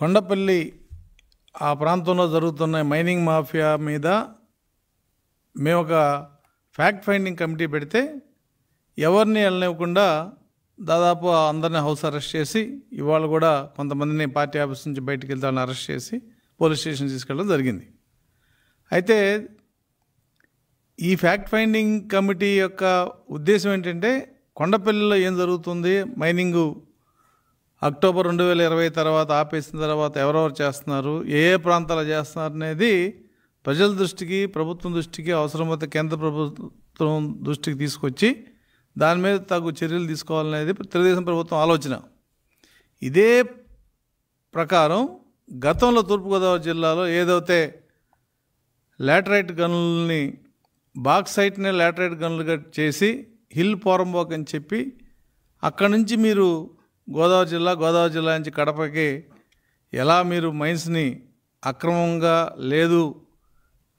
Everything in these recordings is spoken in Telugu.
కొండపల్లి ఆ ప్రాంతంలో జరుగుతున్న మైనింగ్ మాఫియా మీద మేము ఒక ఫ్యాక్ట్ ఫైండింగ్ కమిటీ పెడితే ఎవరిని వెళ్ళనివ్వకుండా దాదాపు అందరిని హౌస్ అరెస్ట్ చేసి ఇవాళ కూడా కొంతమందిని పార్టీ ఆఫీస్ నుంచి బయటికి వెళ్తాను అరెస్ట్ చేసి పోలీస్ స్టేషన్ తీసుకెళ్ళడం జరిగింది అయితే ఈ ఫ్యాక్ట్ ఫైండింగ్ కమిటీ యొక్క ఉద్దేశం ఏంటంటే కొండపల్లిలో ఏం జరుగుతుంది మైనింగు అక్టోబర్ రెండు వేల ఇరవై తర్వాత ఆపేసిన తర్వాత ఎవరెవరు చేస్తున్నారు ఏ ఏ ప్రాంతాలు చేస్తున్నారు అనేది ప్రజల దృష్టికి ప్రభుత్వం దృష్టికి అవసరమైతే కేంద్ర ప్రభుత్వం దృష్టికి తీసుకొచ్చి దాని మీద తగు చర్యలు తీసుకోవాలనేది తెలుగుదేశం ప్రభుత్వం ఆలోచన ఇదే ప్రకారం గతంలో తూర్పుగోదావరి జిల్లాలో ఏదైతే లాటరైట్ గనుల్ని బాక్సైట్నే లాటరైట్ గనులుగా చేసి హిల్ పోరంబోక్ అని చెప్పి అక్కడి నుంచి మీరు గోదావరి జిల్లా గోదావరి జిల్లా నుంచి కడపకి ఎలా మీరు మైన్స్ని అక్రమంగా లేదు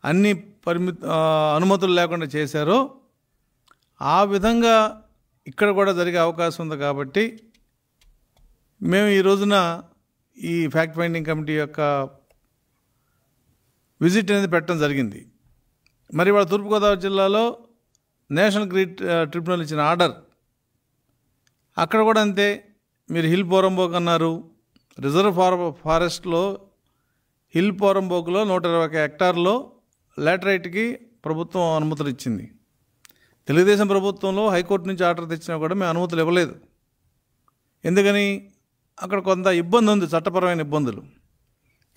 అన్ని పరిమి అనుమతులు లేకుండా చేశారో ఆ విధంగా ఇక్కడ కూడా జరిగే అవకాశం ఉంది కాబట్టి మేము ఈ రోజున ఈ ఫ్యాక్ట్ ఫైండింగ్ కమిటీ యొక్క విజిట్ అనేది పెట్టడం జరిగింది మరి వాళ్ళ తూర్పుగోదావరి జిల్లాలో నేషనల్ గ్రీడ్ ట్రిబ్యునల్ ఇచ్చిన ఆర్డర్ అక్కడ కూడా అంతే మీరు హిల్ పోరంబోక్ అన్నారు రిజర్వ్ ఫార్ ఫారెస్ట్లో హిల్ పోరంబోక్లో నూట ఇరవై ఒక హెక్టార్లో లాటరైట్కి ప్రభుత్వం అనుమతులు ఇచ్చింది తెలుగుదేశం ప్రభుత్వంలో హైకోర్టు నుంచి ఆర్డర్ తెచ్చినా కూడా మేము అనుమతులు ఇవ్వలేదు ఎందుకని అక్కడ కొంత ఇబ్బంది ఉంది చట్టపరమైన ఇబ్బందులు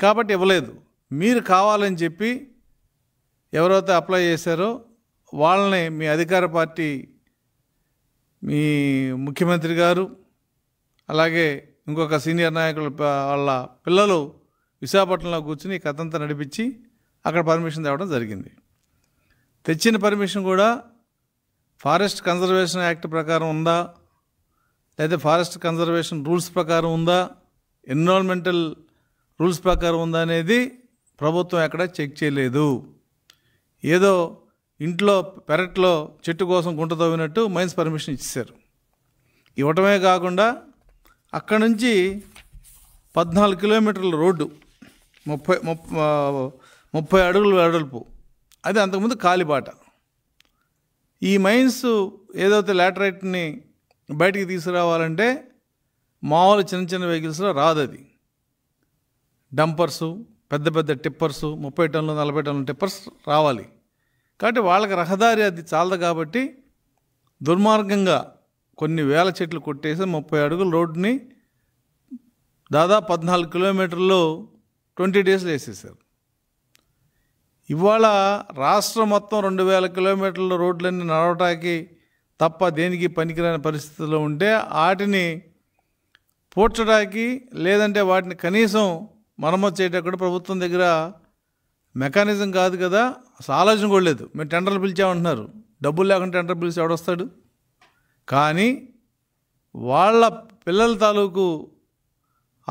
కాబట్టి ఇవ్వలేదు మీరు కావాలని చెప్పి ఎవరైతే అప్లై చేశారో వాళ్ళని మీ అధికార పార్టీ మీ ముఖ్యమంత్రి గారు అలాగే ఇంకొక సీనియర్ నాయకుల వాళ్ళ పిల్లలు విశాఖపట్నంలో కూర్చుని కథంతా నడిపించి అక్కడ పర్మిషన్ తేవడం జరిగింది తెచ్చిన పర్మిషన్ కూడా ఫారెస్ట్ కన్జర్వేషన్ యాక్ట్ ప్రకారం ఉందా లేదా ఫారెస్ట్ కన్జర్వేషన్ రూల్స్ ప్రకారం ఉందా ఎన్విరాన్మెంటల్ రూల్స్ ప్రకారం ఉందా అనేది ప్రభుత్వం ఎక్కడ చెక్ చేయలేదు ఏదో ఇంట్లో పెరట్లో చెట్టు కోసం గుంట తవ్వినట్టు మైన్స్ పర్మిషన్ ఇచ్చేశారు ఇవ్వటమే కాకుండా అక్కడ నుంచి పద్నాలుగు కిలోమీటర్ల రోడ్డు ముప్పై ముప్పై అడుగులు అడుగులుపు అది అంతకుముందు కాలిబాట ఈ మైన్స్ ఏదైతే లాటరైట్ని బయటికి తీసుకురావాలంటే మామూలు చిన్న చిన్న వెహికల్స్లో రాదు అది డంపర్సు పెద్ద పెద్ద టిప్పర్సు ముప్పై టన్నులు నలభై టన్నుల టిప్పర్స్ రావాలి కాబట్టి వాళ్ళకి రహదారి అది చాలదు కాబట్టి దుర్మార్గంగా కొన్ని వేల చెట్లు కొట్టేసి ముప్పై అడుగులు రోడ్ని దాదాపు పద్నాలుగు కిలోమీటర్లు ట్వంటీ డేస్లో వేసేసారు ఇవాళ రాష్ట్రం మొత్తం రెండు వేల కిలోమీటర్ల రోడ్లన్నీ నడవటానికి తప్ప దేనికి పనికిరాని పరిస్థితుల్లో ఉంటే వాటిని పూడ్చడానికి లేదంటే వాటిని కనీసం మరమ్మతు చేయటప్పుడు ప్రభుత్వం దగ్గర మెకానిజం కాదు కదా అసలు ఆలోచన కూడా లేదు మేము టెండర్లు పిలిచామంటున్నారు డబ్బులు లేకుండా టెండర్ పిలిచి ఎవడొస్తాడు కానీ వాళ్ళ పిల్లల తాలూకు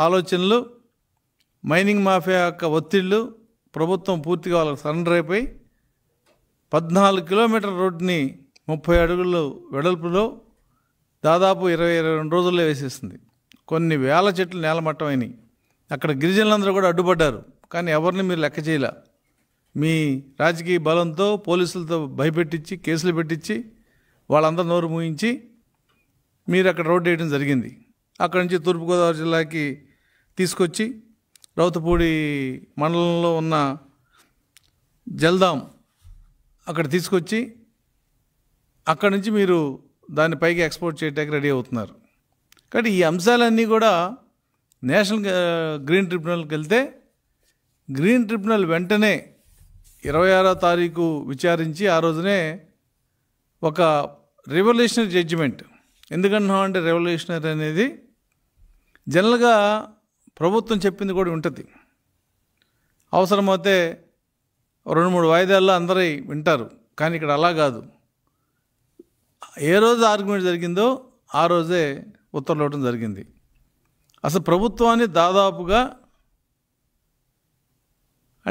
ఆలోచనలు మైనింగ్ మాఫియా యొక్క ఒత్తిళ్ళు ప్రభుత్వం పూర్తిగా వాళ్ళకి సరెండర్ అయిపోయి పద్నాలుగు కిలోమీటర్ రోడ్ని ముప్పై అడుగులు వెడల్పులో దాదాపు ఇరవై ఇరవై రెండు రోజుల్లో వేసేసింది కొన్ని వేల చెట్లు అయినాయి అక్కడ గిరిజనులందరూ కూడా అడ్డుపడ్డారు కానీ ఎవరిని మీరు లెక్క చేయలే మీ రాజకీయ బలంతో పోలీసులతో భయపెట్టించి కేసులు పెట్టించి వాళ్ళందరూ నోరు మూయించి మీరు అక్కడ రోడ్డు వేయడం జరిగింది అక్కడి నుంచి తూర్పుగోదావరి జిల్లాకి తీసుకొచ్చి రౌతపూడి మండలంలో ఉన్న జల్దాం అక్కడ తీసుకొచ్చి అక్కడి నుంచి మీరు దాన్ని పైకి ఎక్స్పోర్ట్ చేయడానికి రెడీ అవుతున్నారు కాబట్టి ఈ అంశాలన్నీ కూడా నేషనల్ గ్రీన్ ట్రిబ్యునల్కి వెళ్తే గ్రీన్ ట్రిబ్యునల్ వెంటనే ఇరవై ఆరో తారీఖు విచారించి ఆ రోజునే ఒక రెవల్యూషనరీ జడ్జిమెంట్ ఎందుకంటున్నాం అంటే రెవల్యూషనరీ అనేది జనరల్గా ప్రభుత్వం చెప్పింది కూడా ఉంటుంది అవసరమైతే రెండు మూడు వాయిదాల్లో అందరూ వింటారు కానీ ఇక్కడ అలా కాదు ఏ రోజు ఆర్గ్యుమెంట్ జరిగిందో ఆ రోజే ఉత్తర్వులు ఇవ్వడం జరిగింది అసలు ప్రభుత్వాన్ని దాదాపుగా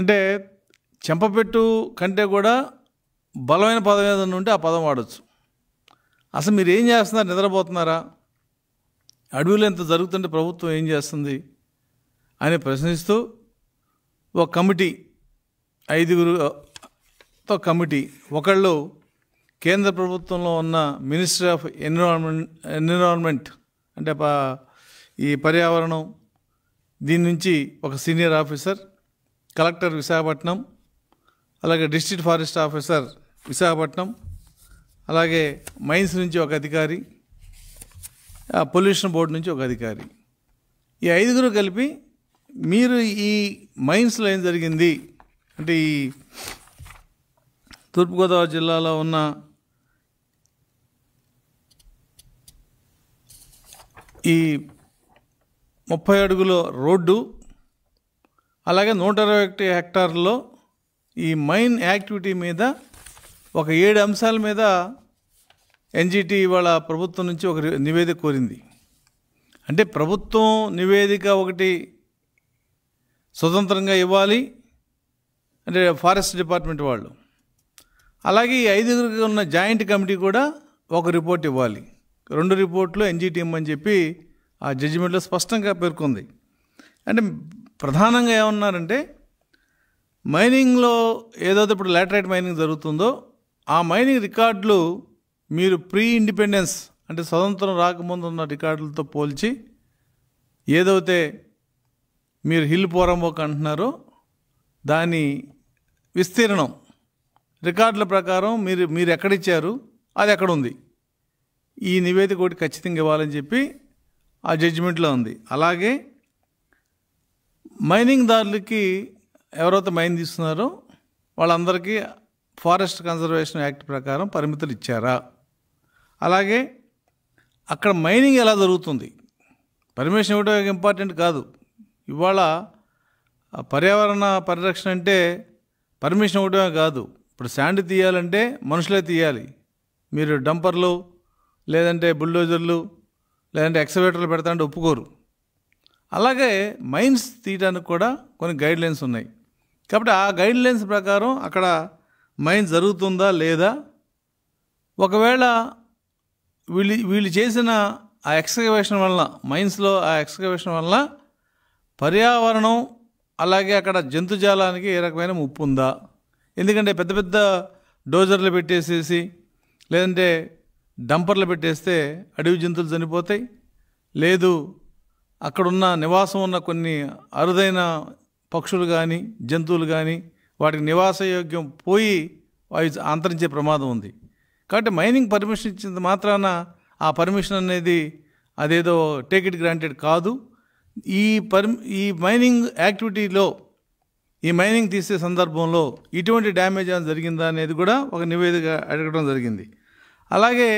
అంటే చెంపపెట్టు కంటే కూడా బలమైన పదం ఏదన్నా ఉంటే ఆ పదం వాడచ్చు అసలు మీరు ఏం చేస్తున్నారు నిద్రపోతున్నారా అడవిలో ఎంత జరుగుతుంటే ప్రభుత్వం ఏం చేస్తుంది అని ప్రశ్నిస్తూ ఒక కమిటీ ఐదుగురుతో కమిటీ ఒకళ్ళు కేంద్ర ప్రభుత్వంలో ఉన్న మినిస్ట్రీ ఆఫ్ ఎన్విరాన్మెంట్ ఎన్విరాన్మెంట్ అంటే ఈ పర్యావరణం దీని నుంచి ఒక సీనియర్ ఆఫీసర్ కలెక్టర్ విశాఖపట్నం అలాగే డిస్ట్రిక్ట్ ఫారెస్ట్ ఆఫీసర్ విశాఖపట్నం అలాగే మైన్స్ నుంచి ఒక అధికారి పొల్యూషన్ బోర్డు నుంచి ఒక అధికారి ఈ ఐదుగురు కలిపి మీరు ఈ మైన్స్లో ఏం జరిగింది అంటే ఈ తూర్పుగోదావరి జిల్లాలో ఉన్న ఈ ముప్పై అడుగుల రోడ్డు అలాగే నూట ఇరవై ఒకటి హెక్టార్లో ఈ మైన్ యాక్టివిటీ మీద ఒక ఏడు అంశాల మీద ఎన్జిటి ఇవాళ ప్రభుత్వం నుంచి ఒక నివేదిక కోరింది అంటే ప్రభుత్వం నివేదిక ఒకటి స్వతంత్రంగా ఇవ్వాలి అంటే ఫారెస్ట్ డిపార్ట్మెంట్ వాళ్ళు అలాగే ఈ ఐదుగురికి ఉన్న జాయింట్ కమిటీ కూడా ఒక రిపోర్ట్ ఇవ్వాలి రెండు రిపోర్ట్లు ఎన్జిటిఎం అని చెప్పి ఆ జడ్జిమెంట్లో స్పష్టంగా పేర్కొంది అంటే ప్రధానంగా ఏమన్నారంటే మైనింగ్లో ఏదైతే ఇప్పుడు లాటరైట్ మైనింగ్ జరుగుతుందో ఆ మైనింగ్ రికార్డులు మీరు ప్రీ ఇండిపెండెన్స్ అంటే స్వతంత్రం రాకముందు ఉన్న రికార్డులతో పోల్చి ఏదైతే మీరు హిల్ పోరంబోక్ అంటున్నారో దాని విస్తీర్ణం రికార్డుల ప్రకారం మీరు మీరు ఎక్కడిచ్చారు అది ఎక్కడ ఉంది ఈ నివేదిక ఒకటి ఖచ్చితంగా ఇవ్వాలని చెప్పి ఆ జడ్జిమెంట్లో ఉంది అలాగే మైనింగ్ దారులకి ఎవరైతే మైన్ తీస్తున్నారో వాళ్ళందరికీ ఫారెస్ట్ కన్జర్వేషన్ యాక్ట్ ప్రకారం పరిమితులు ఇచ్చారా అలాగే అక్కడ మైనింగ్ ఎలా జరుగుతుంది పర్మిషన్ ఇవ్వడం ఇంపార్టెంట్ కాదు ఇవాళ పర్యావరణ పరిరక్షణ అంటే పర్మిషన్ ఇవ్వడమే కాదు ఇప్పుడు శాండ్ తీయాలంటే మనుషులే తీయాలి మీరు డంపర్లు లేదంటే బుల్డోజర్లు లేదంటే ఎక్సవేటర్లు పెడతాంటే ఒప్పుకోరు అలాగే మైన్స్ తీయడానికి కూడా కొన్ని గైడ్ లైన్స్ ఉన్నాయి కాబట్టి ఆ గైడ్ లైన్స్ ప్రకారం అక్కడ మైండ్ జరుగుతుందా లేదా ఒకవేళ వీళ్ళు వీళ్ళు చేసిన ఆ ఎక్స్కవేషన్ వలన మైన్స్లో ఆ ఎక్స్కవేషన్ వలన పర్యావరణం అలాగే అక్కడ జంతుజాలానికి ఏ రకమైన ముప్పు ఉందా ఎందుకంటే పెద్ద పెద్ద డోజర్లు పెట్టేసేసి లేదంటే డంపర్లు పెట్టేస్తే అడవి జంతువులు చనిపోతాయి లేదు అక్కడున్న నివాసం ఉన్న కొన్ని అరుదైన పక్షులు కానీ జంతువులు కానీ వాటికి నివాసయోగ్యం పోయి అవి అంతరించే ప్రమాదం ఉంది కాబట్టి మైనింగ్ పర్మిషన్ ఇచ్చింది మాత్రాన ఆ పర్మిషన్ అనేది అదేదో టేక్ ఇట్ గ్రాంటెడ్ కాదు ఈ పర్మి ఈ మైనింగ్ యాక్టివిటీలో ఈ మైనింగ్ తీసే సందర్భంలో ఇటువంటి డ్యామేజ్ ఏమైనా జరిగిందా అనేది కూడా ఒక నివేదిక అడగడం జరిగింది అలాగే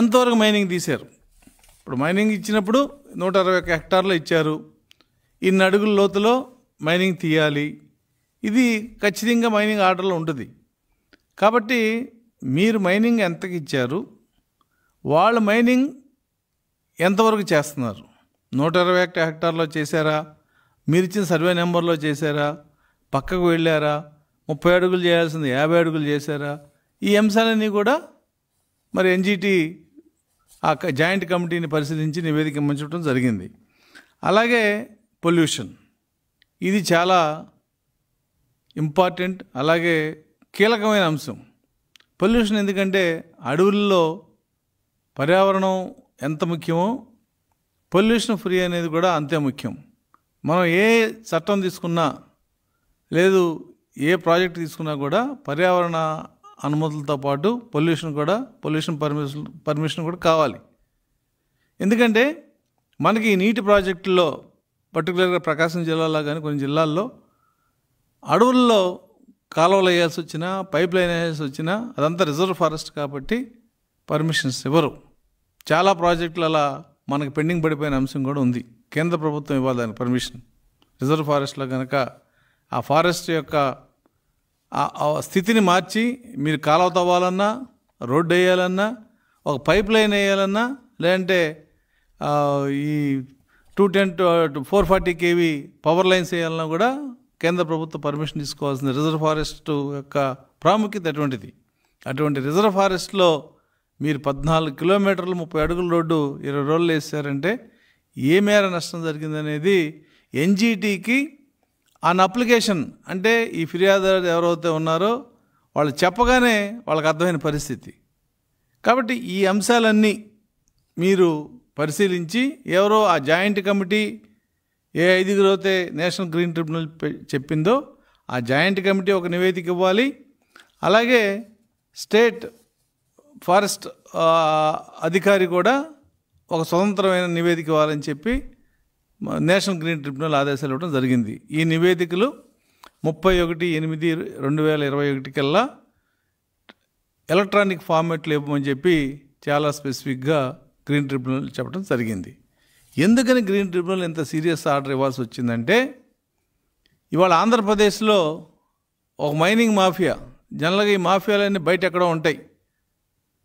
ఎంతవరకు మైనింగ్ తీశారు ఇప్పుడు మైనింగ్ ఇచ్చినప్పుడు నూట అరవై ఒక హెక్టార్లో ఇచ్చారు ఇన్ని అడుగుల లోతులో మైనింగ్ తీయాలి ఇది ఖచ్చితంగా మైనింగ్ ఆర్డర్లో ఉంటుంది కాబట్టి మీరు మైనింగ్ ఎంతకి ఇచ్చారు వాళ్ళు మైనింగ్ ఎంతవరకు చేస్తున్నారు నూట ఇరవై ఒకటి హెక్టార్లో చేశారా మీరు ఇచ్చిన సర్వే నెంబర్లో చేశారా పక్కకు వెళ్ళారా ముప్పై అడుగులు చేయాల్సింది యాభై అడుగులు చేశారా ఈ అంశాలన్నీ కూడా మరి ఎన్జిటి ఆ జాయింట్ కమిటీని పరిశీలించి నివేదిక ఇవ్వడం జరిగింది అలాగే పొల్యూషన్ ఇది చాలా ఇంపార్టెంట్ అలాగే కీలకమైన అంశం పొల్యూషన్ ఎందుకంటే అడవుల్లో పర్యావరణం ఎంత ముఖ్యమో పొల్యూషన్ ఫ్రీ అనేది కూడా అంతే ముఖ్యం మనం ఏ చట్టం తీసుకున్నా లేదు ఏ ప్రాజెక్ట్ తీసుకున్నా కూడా పర్యావరణ అనుమతులతో పాటు పొల్యూషన్ కూడా పొల్యూషన్ పర్మిషన్ పర్మిషన్ కూడా కావాలి ఎందుకంటే మనకి నీటి ప్రాజెక్టుల్లో పర్టికులర్గా ప్రకాశం జిల్లాలో కానీ కొన్ని జిల్లాల్లో అడవుల్లో కాలువలు వేయాల్సి వచ్చినా పైప్ లైన్ వేయాల్సి వచ్చినా అదంతా రిజర్వ్ ఫారెస్ట్ కాబట్టి పర్మిషన్స్ ఇవ్వరు చాలా ప్రాజెక్టులు అలా మనకు పెండింగ్ పడిపోయిన అంశం కూడా ఉంది కేంద్ర ప్రభుత్వం ఇవ్వాలి దానికి పర్మిషన్ రిజర్వ్ ఫారెస్ట్లో కనుక ఆ ఫారెస్ట్ యొక్క స్థితిని మార్చి మీరు కాలువ తవ్వాలన్నా రోడ్డు వేయాలన్నా ఒక పైప్ లైన్ వేయాలన్నా లేదంటే ఈ two ten two four forty KV power lines వేయాలన్నా కూడా కేంద్ర ప్రభుత్వ పర్మిషన్ తీసుకోవాల్సిన రిజర్వ్ ఫారెస్ట్ యొక్క ప్రాముఖ్యత అటువంటిది అటువంటి రిజర్వ్ ఫారెస్ట్లో మీరు పద్నాలుగు కిలోమీటర్లు ముప్పై అడుగుల రోడ్డు ఇరవై రోజులు వేసారంటే ఏ మేర నష్టం జరిగిందనేది ఎన్జీటీకి ఆన్ అప్లికేషన్ అంటే ఈ ఫిర్యాదు ఎవరైతే ఉన్నారో వాళ్ళు చెప్పగానే వాళ్ళకి అర్థమైన పరిస్థితి కాబట్టి ఈ అంశాలన్నీ మీరు పరిశీలించి ఎవరో ఆ జాయింట్ కమిటీ ఏ ఐదుగురు అయితే నేషనల్ గ్రీన్ ట్రిబ్యునల్ చెప్పిందో ఆ జాయింట్ కమిటీ ఒక నివేదిక ఇవ్వాలి అలాగే స్టేట్ ఫారెస్ట్ అధికారి కూడా ఒక స్వతంత్రమైన నివేదిక ఇవ్వాలని చెప్పి నేషనల్ గ్రీన్ ట్రిబ్యునల్ ఆదేశాలు ఇవ్వడం జరిగింది ఈ నివేదికలు ముప్పై ఒకటి ఎనిమిది రెండు వేల ఇరవై ఒకటికల్లా ఎలక్ట్రానిక్ ఫార్మాట్లు ఇవ్వమని చెప్పి చాలా స్పెసిఫిక్గా గ్రీన్ ట్రిబ్యునల్ చెప్పడం జరిగింది ఎందుకని గ్రీన్ ట్రిబ్యునల్ ఇంత సీరియస్ ఆర్డర్ ఇవ్వాల్సి వచ్చిందంటే ఇవాళ ఆంధ్రప్రదేశ్లో ఒక మైనింగ్ మాఫియా జనరల్గా ఈ మాఫియాలన్నీ బయట ఎక్కడో ఉంటాయి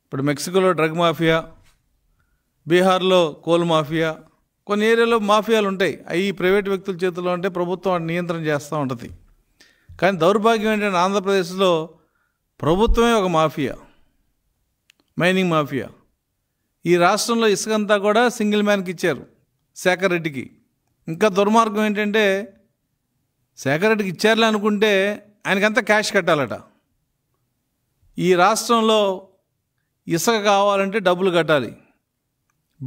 ఇప్పుడు మెక్సికోలో డ్రగ్ మాఫియా బీహార్లో కోల్ మాఫియా కొన్ని ఏరియాలో మాఫియాలు ఉంటాయి అవి ప్రైవేట్ వ్యక్తుల చేతిలో ఉంటే ప్రభుత్వం వాటిని నియంత్రణ చేస్తూ ఉంటుంది కానీ దౌర్భాగ్యం ఏంటంటే ఆంధ్రప్రదేశ్లో ప్రభుత్వమే ఒక మాఫియా మైనింగ్ మాఫియా ఈ రాష్ట్రంలో ఇసుకంతా కూడా సింగిల్ మ్యాన్కి ఇచ్చారు శేఖర్ రెడ్డికి ఇంకా దుర్మార్గం ఏంటంటే శేఖర్ రెడ్డికి ఇచ్చారులే అనుకుంటే ఆయనకంత క్యాష్ కట్టాలట ఈ రాష్ట్రంలో ఇసుక కావాలంటే డబ్బులు కట్టాలి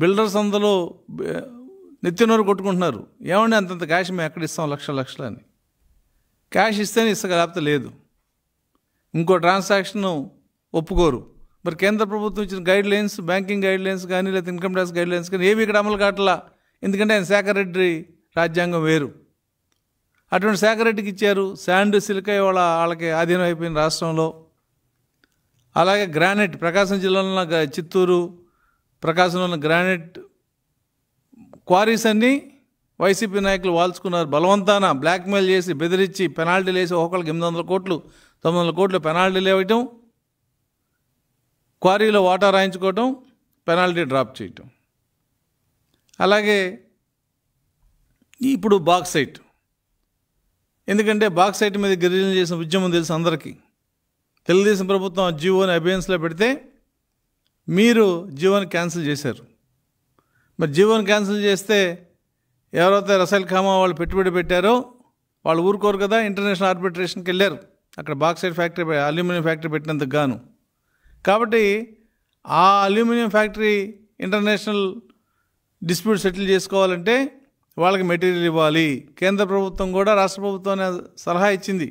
బిల్డర్స్ అందరూ నెత్తినోరు కొట్టుకుంటున్నారు ఏమండి అంతంత క్యాష్ మేము ఎక్కడ ఇస్తాం లక్ష లక్షలు అని క్యాష్ ఇస్తేనే ఇసుక లేకపోతే లేదు ఇంకో ట్రాన్సాక్షన్ ఒప్పుకోరు మరి కేంద్ర ప్రభుత్వం ఇచ్చిన guidelines banking guidelines కానీ లేకపోతే ఇన్కమ్ ట్యాక్స్ గైడ్ లైన్స్ కానీ ఏవి ఇక్కడ అమలు కావట్లా ఎందుకంటే ఆయన శేఖర్ రెడ్డి రాజ్యాంగం వేరు అటువంటి శేఖర్ రెడ్డికి ఇచ్చారు శాండ్ సిలికయ్య వాళ్ళ వాళ్ళకి ఆధీనం అయిపోయిన రాష్ట్రంలో అలాగే గ్రానైట్ ప్రకాశం జిల్లాలో ఉన్న చిత్తూరు ప్రకాశంలో ఉన్న గ్రానైట్ క్వారీస్ అన్నీ వైసీపీ నాయకులు వాల్చుకున్నారు బలవంతాన బ్లాక్మెయిల్ చేసి బెదిరించి పెనాల్టీలు వేసి ఒకళ్ళకి ఎనిమిది వందల కోట్లు తొమ్మిది వందల కోట్లు పెనాల్టీలు ఇవ్వటం క్వారీలో వాటా రాయించుకోవటం పెనాల్టీ డ్రాప్ చేయటం అలాగే ఇప్పుడు బాక్సైట్ ఎందుకంటే బాక్సైట్ మీద గిరిజన చేసిన ఉద్యమం తెలుసు అందరికీ తెలుగుదేశం ప్రభుత్వం జీవోని అబియన్స్లో పెడితే మీరు జీవోని క్యాన్సిల్ చేశారు మరి జీవోని క్యాన్సిల్ చేస్తే ఎవరైతే రసైల్ ఖామా వాళ్ళు పెట్టుబడి పెట్టారో వాళ్ళు ఊరుకోరు కదా ఇంటర్నేషనల్ ఆర్బిట్రేషన్కి వెళ్ళారు అక్కడ బాక్సైడ్ ఫ్యాక్టరీ అల్యూమినియం ఫ్యాక్టరీ పెట్టినందుకు గాను కాబట్టి ఆ aluminium factory international dispute settle చేసుకోవాలంటే వాళ్ళకి మెటీరియల్ ఇవ్వాలి కేంద్ర ప్రభుత్వం కూడా రాష్ట్ర ప్రభుత్వం సలహా ఇచ్చింది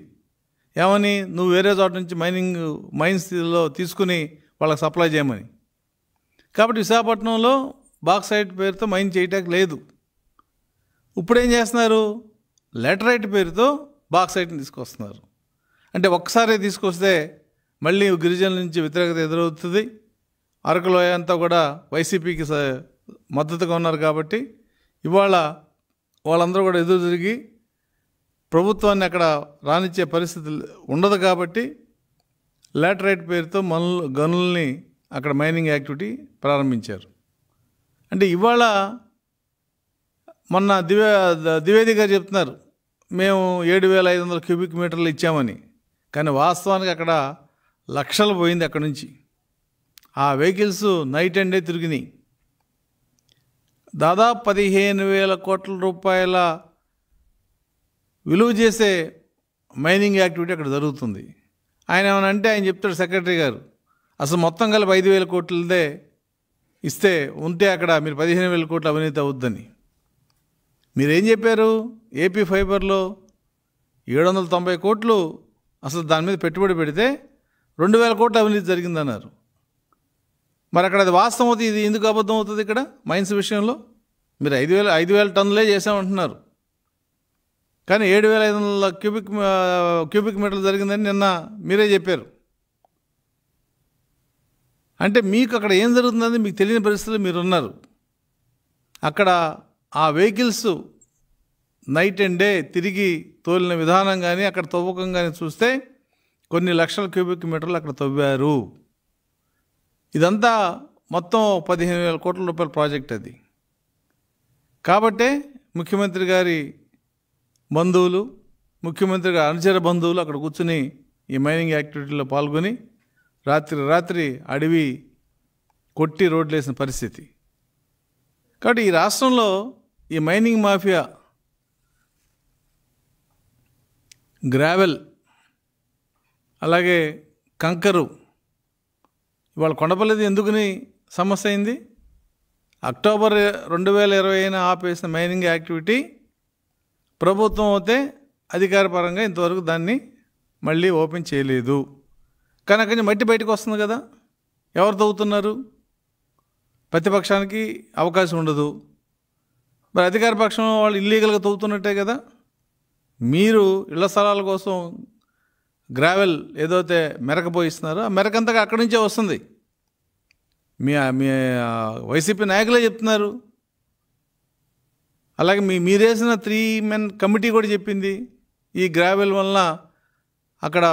ఏమని నువ్వు వేరే చోట నుంచి మైనింగ్ మైన్స్లో తీసుకుని వాళ్ళకి సప్లై చేయమని కాబట్టి విశాఖపట్నంలో బాక్సైట్ పేరుతో మైన్ చేయటానికి లేదు ఇప్పుడు ఏం చేస్తున్నారు లెటరైట్ పేరుతో బాక్సైట్ని తీసుకొస్తున్నారు అంటే ఒక్కసారి తీసుకొస్తే మళ్ళీ గిరిజనుల నుంచి వ్యతిరేకత ఎదురవుతుంది అరకులోయ అంతా కూడా వైసీపీకి మద్దతుగా ఉన్నారు కాబట్టి ఇవాళ వాళ్ళందరూ కూడా ఎదురు తిరిగి ప్రభుత్వాన్ని అక్కడ రానిచ్చే పరిస్థితి ఉండదు కాబట్టి లాటరైట్ పేరుతో మనులు గనుల్ని అక్కడ మైనింగ్ యాక్టివిటీ ప్రారంభించారు అంటే ఇవాళ మొన్న దివే ద్వివేది గారు చెప్తున్నారు మేము ఏడు వేల ఐదు వందల క్యూబిక్ మీటర్లు ఇచ్చామని కానీ వాస్తవానికి అక్కడ లక్షలు పోయింది అక్కడ నుంచి ఆ వెహికల్స్ నైట్ అండ్ డే తిరిగినాయి దాదాపు పదిహేను వేల కోట్ల రూపాయల విలువ చేసే మైనింగ్ యాక్టివిటీ అక్కడ జరుగుతుంది ఆయన ఏమనంటే ఆయన చెప్తాడు సెక్రటరీ గారు అసలు మొత్తం కలిపి ఐదు వేల కోట్లదే ఇస్తే ఉంటే అక్కడ మీరు పదిహేను వేల కోట్లు అవినీతి అవుద్దని మీరేం చెప్పారు ఏపీ ఫైబర్లో ఏడు వందల తొంభై కోట్లు అసలు దాని మీద పెట్టుబడి పెడితే రెండు వేల కోట్ల అవినీతి జరిగిందన్నారు మరి అక్కడ అది వాస్తవం అవుతుంది ఇది ఎందుకు అబద్ధం అవుతుంది ఇక్కడ మైన్స్ విషయంలో మీరు ఐదు వేల ఐదు వేల టన్నులే చేసామంటున్నారు కానీ ఏడు వేల ఐదు వందల క్యూబిక్ క్యూబిక్ మీటర్లు జరిగిందని నిన్న మీరే చెప్పారు అంటే మీకు అక్కడ ఏం జరుగుతుందని మీకు తెలియని పరిస్థితులు మీరు ఉన్నారు అక్కడ ఆ వెహికల్స్ నైట్ అండ్ డే తిరిగి తోలిన విధానం కానీ అక్కడ తవ్వకం కానీ చూస్తే కొన్ని లక్షల క్యూబిక్ మీటర్లు అక్కడ తవ్వారు ఇదంతా మొత్తం పదిహేను వేల కోట్ల రూపాయల ప్రాజెక్ట్ అది కాబట్టే ముఖ్యమంత్రి గారి బంధువులు ముఖ్యమంత్రి గారి అనుచర బంధువులు అక్కడ కూర్చుని ఈ మైనింగ్ యాక్టివిటీలో పాల్గొని రాత్రి రాత్రి అడవి కొట్టి రోడ్లు వేసిన పరిస్థితి కాబట్టి ఈ రాష్ట్రంలో ఈ మైనింగ్ మాఫియా గ్రావెల్ అలాగే కంకరు ఇవాళ కొండపల్లిది ఎందుకుని సమస్య అయింది అక్టోబర్ రెండు వేల ఇరవై ఆపేసిన మైనింగ్ యాక్టివిటీ ప్రభుత్వం అయితే అధికారపరంగా ఇంతవరకు దాన్ని మళ్ళీ ఓపెన్ చేయలేదు కానీ అక్కడి మట్టి బయటకు వస్తుంది కదా ఎవరు తవ్వుతున్నారు ప్రతిపక్షానికి అవకాశం ఉండదు మరి అధికార పక్షం వాళ్ళు ఇల్లీగల్గా తవ్వుతున్నట్టే కదా మీరు ఇళ్ల స్థలాల కోసం గ్రావెల్ ఏదైతే మెరకపోయిస్తున్నారో ఆ మెరకంతగా అక్కడి నుంచే వస్తుంది మీ మీ వైసీపీ నాయకులే చెప్తున్నారు అలాగే మీ మీరేసిన త్రీ మెన్ కమిటీ కూడా చెప్పింది ఈ గ్రావెల్ వలన అక్కడ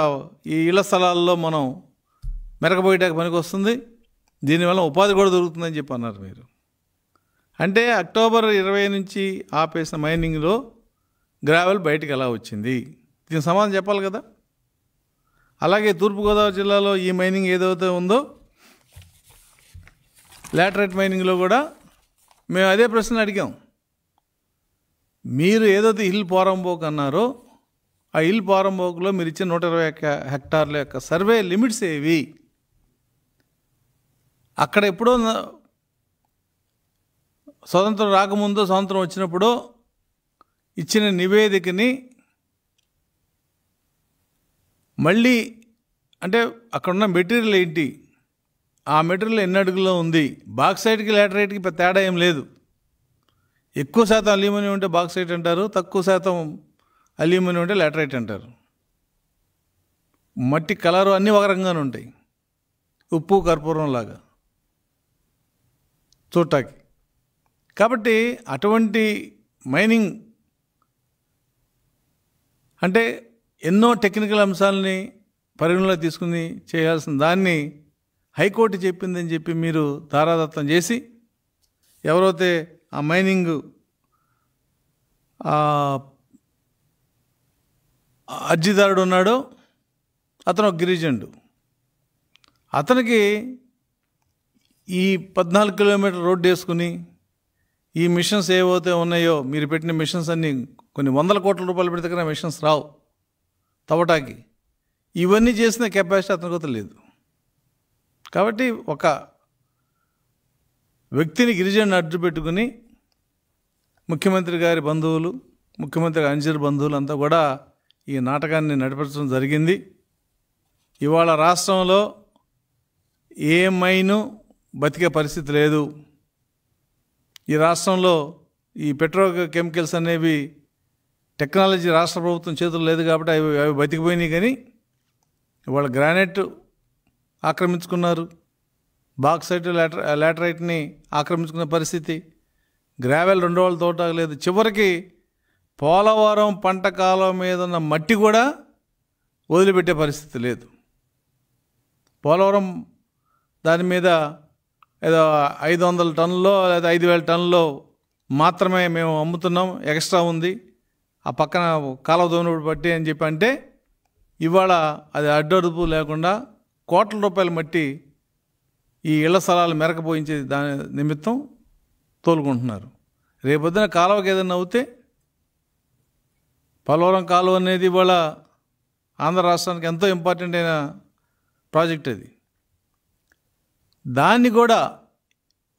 ఈ ఇళ్ల స్థలాల్లో మనం మెరకపోయటానికి పనికి వస్తుంది దీనివల్ల ఉపాధి కూడా దొరుకుతుందని చెప్పి అన్నారు మీరు అంటే అక్టోబర్ ఇరవై నుంచి ఆపేసిన మైనింగ్లో గ్రావెల్ బయటికి ఎలా వచ్చింది దీని సమాధానం చెప్పాలి కదా అలాగే తూర్పుగోదావరి జిల్లాలో ఈ మైనింగ్ ఏదైతే ఉందో లాటరైట్ మైనింగ్లో కూడా మేము అదే ప్రశ్న అడిగాం మీరు ఏదైతే హిల్ పోరంబోక్ అన్నారో ఆ హిల్ పోరంబోక్లో మీరు ఇచ్చిన నూట ఇరవై హెక్టార్ల యొక్క సర్వే లిమిట్స్ ఏవి అక్కడ ఎప్పుడో స్వతంత్రం రాకముందో స్వతంత్రం వచ్చినప్పుడు ఇచ్చిన నివేదికని మళ్ళీ అంటే అక్కడున్న మెటీరియల్ ఏంటి ఆ మెటీరియల్ ఎన్ని అడుగుల్లో ఉంది బాక్సైడ్కి లాటరైట్కి తేడా ఏం లేదు ఎక్కువ శాతం అల్యూమినియం ఉంటే బాక్సైట్ అంటారు తక్కువ శాతం అల్యూమినియం ఉంటే లాటరైట్ అంటారు మట్టి కలరు అన్నీ ఒక రకంగానే ఉంటాయి ఉప్పు కర్పూరం లాగా చూడటానికి కాబట్టి అటువంటి మైనింగ్ అంటే ఎన్నో టెక్నికల్ అంశాలని పరిగణలో తీసుకుని చేయాల్సిన దాన్ని హైకోర్టు చెప్పిందని చెప్పి మీరు ధారాదత్తం చేసి ఎవరైతే ఆ మైనింగ్ అర్జీదారుడు ఉన్నాడో అతను ఒక గిరిజనుడు అతనికి ఈ పద్నాలుగు కిలోమీటర్ రోడ్డు వేసుకుని ఈ మిషన్స్ ఏవైతే ఉన్నాయో మీరు పెట్టిన మిషన్స్ అన్నీ కొన్ని వందల కోట్ల రూపాయలు పెడితే మిషన్స్ రావు తవ్వటానికి ఇవన్నీ చేసిన కెపాసిటీ కొత్త లేదు కాబట్టి ఒక వ్యక్తిని గిరిజన అడ్డు పెట్టుకుని ముఖ్యమంత్రి గారి బంధువులు ముఖ్యమంత్రి అంజీర్ బంధువులు అంతా కూడా ఈ నాటకాన్ని నడిపించడం జరిగింది ఇవాళ రాష్ట్రంలో ఏ మైను బతికే పరిస్థితి లేదు ఈ రాష్ట్రంలో ఈ పెట్రో కెమికల్స్ అనేవి టెక్నాలజీ రాష్ట్ర ప్రభుత్వం చేతులు లేదు కాబట్టి అవి అవి బతికిపోయినాయి కానీ ఇవాళ గ్రానైట్ ఆక్రమించుకున్నారు బాక్సైట్ లాటర్ లాటరైట్ని ఆక్రమించుకున్న పరిస్థితి గ్రావెల్ రెండు వాళ్ళ తోట లేదు చివరికి పోలవరం పంట కాలం మీద ఉన్న మట్టి కూడా వదిలిపెట్టే పరిస్థితి లేదు పోలవరం దాని మీద ఏదో ఐదు వందల టన్నులో లేదా ఐదు వేల టన్నులో మాత్రమే మేము అమ్ముతున్నాం ఎక్స్ట్రా ఉంది ఆ పక్కన కాలువ దోనుడు బట్టి అని చెప్పి అంటే ఇవాళ అది అడ్డడుపు లేకుండా కోట్ల రూపాయలు మట్టి ఈ ఇళ్ల స్థలాలు మెరకపోయించే దాని నిమిత్తం తోలుకుంటున్నారు రేపొద్దున కాలువకి ఏదైనా అవుతే పోలవరం కాలువ అనేది ఇవాళ ఆంధ్ర రాష్ట్రానికి ఎంతో ఇంపార్టెంట్ అయిన ప్రాజెక్ట్ అది దాన్ని కూడా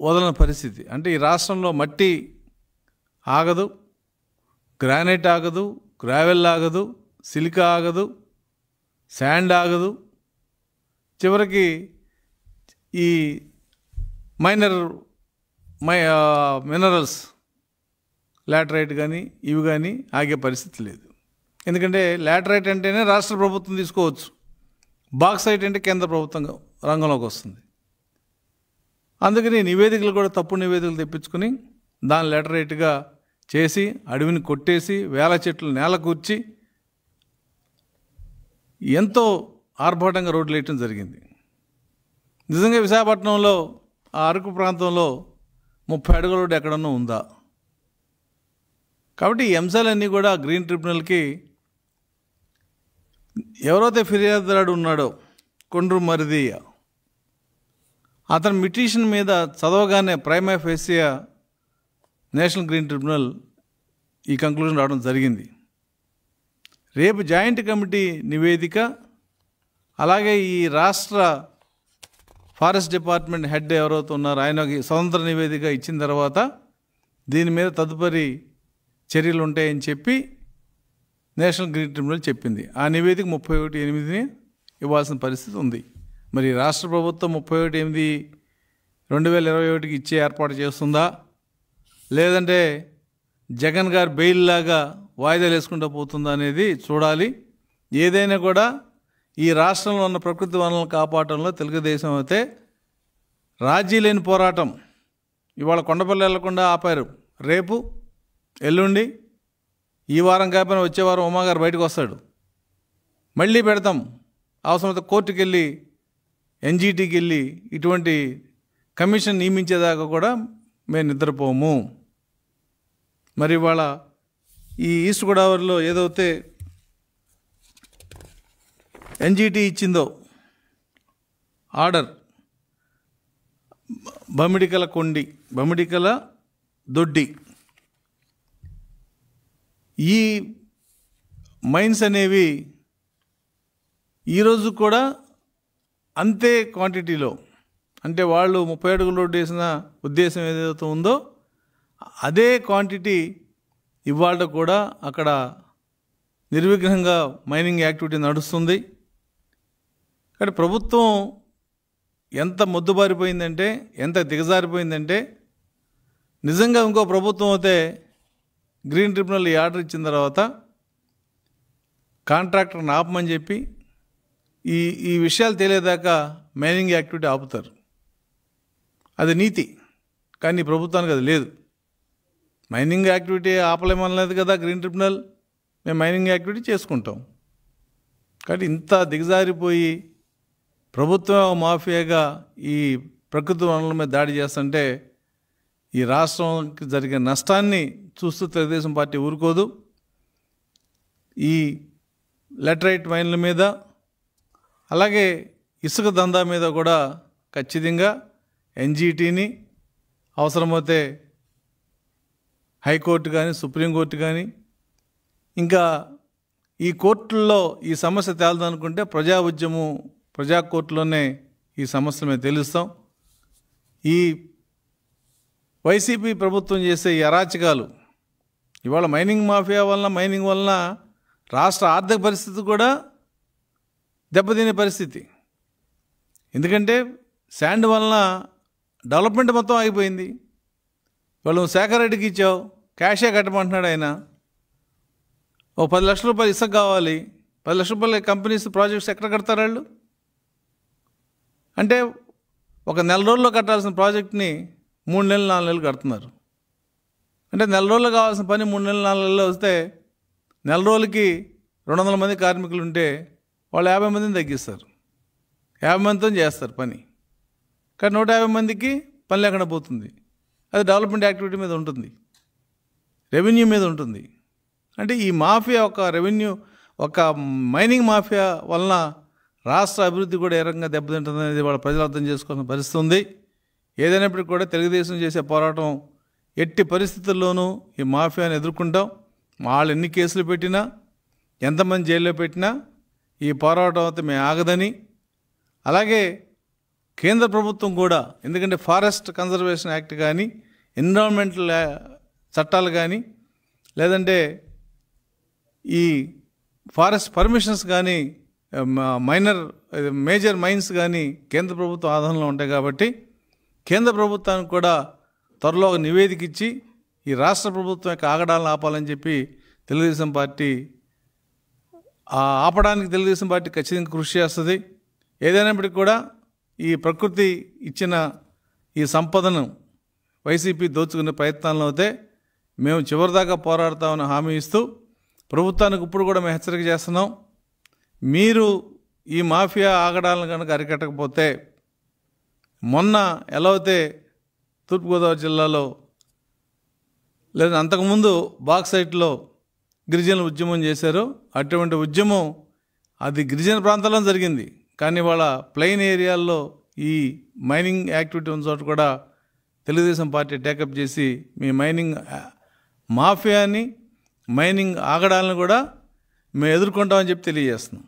వదలని పరిస్థితి అంటే ఈ రాష్ట్రంలో మట్టి ఆగదు గ్రానైట్ ఆగదు గ్రావెల్ ఆగదు సిలికా ఆగదు శాండ్ ఆగదు చివరికి ఈ మైనర్ మై మినరల్స్ లాటరైట్ కానీ ఇవి కానీ ఆగే పరిస్థితి లేదు ఎందుకంటే లాటరైట్ అంటేనే రాష్ట్ర ప్రభుత్వం తీసుకోవచ్చు బాక్సైట్ అంటే కేంద్ర ప్రభుత్వం రంగంలోకి వస్తుంది అందుకని నివేదికలు కూడా తప్పు నివేదికలు తెప్పించుకొని దాని లాటరైట్గా చేసి అడవిని కొట్టేసి వేల చెట్లు నేలకూర్చి ఎంతో ఆర్భాటంగా రోడ్లు వేయటం జరిగింది నిజంగా విశాఖపట్నంలో ఆ అరకు ప్రాంతంలో ముప్పై అడుగుల రోడ్డు ఎక్కడన్నా ఉందా కాబట్టి ఈ అంశాలన్నీ కూడా గ్రీన్ ట్రిబ్యునల్కి ఎవరైతే ఫిర్యాదురాడు ఉన్నాడో కొండ్రు మరిదీయ అతని మిటిషన్ మీద చదవగానే prime of Asia national green tribunal ఈ కంక్లూజన్ రావడం జరిగింది రేపు జాయింట్ కమిటీ నివేదిక అలాగే ఈ రాష్ట్ర ఫారెస్ట్ డిపార్ట్మెంట్ హెడ్ ఎవరైతే ఉన్నారో ఆయన స్వతంత్ర నివేదిక ఇచ్చిన తర్వాత దీని మీద తదుపరి చర్యలు ఉంటాయని చెప్పి నేషనల్ గ్రీన్ ట్రిబ్యునల్ చెప్పింది ఆ నివేదిక ముప్పై ఒకటి ఎనిమిదిని ఇవ్వాల్సిన పరిస్థితి ఉంది మరి రాష్ట్ర ప్రభుత్వం ముప్పై ఒకటి ఎనిమిది రెండు వేల ఇరవై ఒకటికి ఇచ్చే ఏర్పాటు చేస్తుందా లేదంటే జగన్ గారు బెయిల్ లాగా వాయిదాలు వేసుకుంటూ పోతుందా అనేది చూడాలి ఏదైనా కూడా ఈ రాష్ట్రంలో ఉన్న ప్రకృతి వనరులను కాపాడటంలో తెలుగుదేశం అయితే రాజీ లేని పోరాటం ఇవాళ కొండపల్లి వెళ్లకుండా ఆపారు రేపు ఎల్లుండి ఈ వారం కాకపోయినా వచ్చే వారం ఉమాగారు బయటకు వస్తాడు మళ్ళీ పెడతాం అవసరమైతే కోర్టుకు వెళ్ళి ఎన్జీటీకి వెళ్ళి ఇటువంటి కమిషన్ నియమించేదాకా కూడా మేము నిద్రపోము మరి ఇవాళ ఈ ఈస్ట్ గోదావరిలో ఏదైతే ఎన్జిటి ఇచ్చిందో ఆర్డర్ బమిడికల కొండి బమిడికల దొడ్డి ఈ మైన్స్ అనేవి ఈరోజు కూడా అంతే క్వాంటిటీలో అంటే వాళ్ళు ముప్పై అడుగులు రోడ్డు వేసిన ఉద్దేశం ఏదైతే ఉందో అదే క్వాంటిటీ ఇవాళ కూడా అక్కడ నిర్విఘ్నంగా మైనింగ్ యాక్టివిటీ నడుస్తుంది కానీ ప్రభుత్వం ఎంత మొద్దుబారిపోయిందంటే ఎంత దిగజారిపోయిందంటే నిజంగా ఇంకో ప్రభుత్వం అయితే గ్రీన్ ట్రిబ్యునల్ ఈ ఆర్డర్ ఇచ్చిన తర్వాత కాంట్రాక్టర్ని ఆపమని చెప్పి ఈ ఈ విషయాలు తెలియదాకా మైనింగ్ యాక్టివిటీ ఆపుతారు అది నీతి కానీ ప్రభుత్వానికి అది లేదు మైనింగ్ యాక్టివిటీ ఆపలేమనలేదు కదా గ్రీన్ ట్రిబ్యునల్ మేము మైనింగ్ యాక్టివిటీ చేసుకుంటాం కాబట్టి ఇంత దిగజారిపోయి ప్రభుత్వం మాఫియాగా ఈ ప్రకృతి వనరుల మీద దాడి చేస్తుంటే ఈ రాష్ట్రంకి జరిగే నష్టాన్ని చూస్తూ తెలుగుదేశం పార్టీ ఊరుకోదు ఈ లెటరైట్ మైన్ల మీద అలాగే ఇసుక దందా మీద కూడా ఖచ్చితంగా ఎన్జీటీని అవసరమైతే హైకోర్టు కానీ సుప్రీంకోర్టు కానీ ఇంకా ఈ కోర్టుల్లో ఈ సమస్య తేలదనుకుంటే ప్రజా ఉద్యమం ప్రజా కోర్టులోనే ఈ సమస్య మేము తెలుస్తాం ఈ వైసీపీ ప్రభుత్వం చేసే ఈ అరాచకాలు ఇవాళ మైనింగ్ మాఫియా వలన మైనింగ్ వలన రాష్ట్ర ఆర్థిక పరిస్థితి కూడా దెబ్బతినే పరిస్థితి ఎందుకంటే శాండ్ వలన డెవలప్మెంట్ మొత్తం ఆగిపోయింది వాళ్ళు శేఖర్ రెడ్డికి ఇచ్చావు క్యాషే కట్టమంటున్నాడు ఆయన ఓ పది లక్షల రూపాయలు ఇసుక కావాలి పది లక్షల రూపాయల కంపెనీస్ ప్రాజెక్ట్స్ ఎక్కడ కడతారు వాళ్ళు అంటే ఒక నెల రోజుల్లో కట్టాల్సిన ప్రాజెక్ట్ని మూడు నెలలు నాలుగు నెలలు కడుతున్నారు అంటే నెల రోజులు కావాల్సిన పని మూడు నెలలు నాలుగు నెలలు వస్తే నెల రోజులకి రెండు వందల మంది కార్మికులు ఉంటే వాళ్ళు యాభై మందిని తగ్గిస్తారు యాభై మందితో చేస్తారు పని కానీ నూట యాభై మందికి పని లేకుండా పోతుంది అది డెవలప్మెంట్ యాక్టివిటీ మీద ఉంటుంది రెవెన్యూ మీద ఉంటుంది అంటే ఈ మాఫియా ఒక రెవెన్యూ ఒక మైనింగ్ మాఫియా వలన రాష్ట్ర అభివృద్ధి కూడా ఏ రకంగా దెబ్బతింటుంది అనేది వాళ్ళ ప్రజలు అర్థం చేసుకున్న పరిస్థితి ఉంది ఏదైనప్పటికీ కూడా తెలుగుదేశం చేసే పోరాటం ఎట్టి పరిస్థితుల్లోనూ ఈ మాఫియాను ఎదుర్కొంటాం వాళ్ళు ఎన్ని కేసులు పెట్టినా ఎంతమంది జైల్లో పెట్టినా ఈ పోరాటం అయితే మేము ఆగదని అలాగే కేంద్ర ప్రభుత్వం కూడా ఎందుకంటే ఫారెస్ట్ కన్జర్వేషన్ యాక్ట్ కానీ ఎన్విరాన్మెంటల్ చట్టాలు కానీ లేదంటే ఈ ఫారెస్ట్ పర్మిషన్స్ కానీ మైనర్ మేజర్ మైన్స్ కానీ కేంద్ర ప్రభుత్వం ఆధారంలో ఉంటాయి కాబట్టి కేంద్ర ప్రభుత్వానికి కూడా త్వరలో ఒక నివేదిక ఇచ్చి ఈ రాష్ట్ర ప్రభుత్వం యొక్క ఆగడాలను ఆపాలని చెప్పి తెలుగుదేశం పార్టీ ఆపడానికి తెలుగుదేశం పార్టీ ఖచ్చితంగా కృషి చేస్తుంది ఏదైనప్పటికీ కూడా ఈ ప్రకృతి ఇచ్చిన ఈ సంపదను వైసీపీ దోచుకునే ప్రయత్నంలో అయితే మేము చివరిదాకా పోరాడతామని హామీ ఇస్తూ ప్రభుత్వానికి ఇప్పుడు కూడా మేము హెచ్చరిక చేస్తున్నాం మీరు ఈ మాఫియా ఆగడాలను కనుక అరికట్టకపోతే మొన్న ఎలా అయితే తూర్పుగోదావరి జిల్లాలో లేదా అంతకుముందు బాక్సైట్లో గిరిజనులు ఉద్యమం చేశారు అటువంటి ఉద్యమం అది గిరిజన ప్రాంతాల్లో జరిగింది కానీ వాళ్ళ ప్లెయిన్ ఏరియాల్లో ఈ మైనింగ్ యాక్టివిటీ ఉన్న చోట కూడా తెలుగుదేశం పార్టీ టేకప్ చేసి మీ మైనింగ్ మాఫియాని మైనింగ్ ఆగడాలను కూడా మేము ఎదుర్కొంటామని చెప్పి తెలియజేస్తున్నాం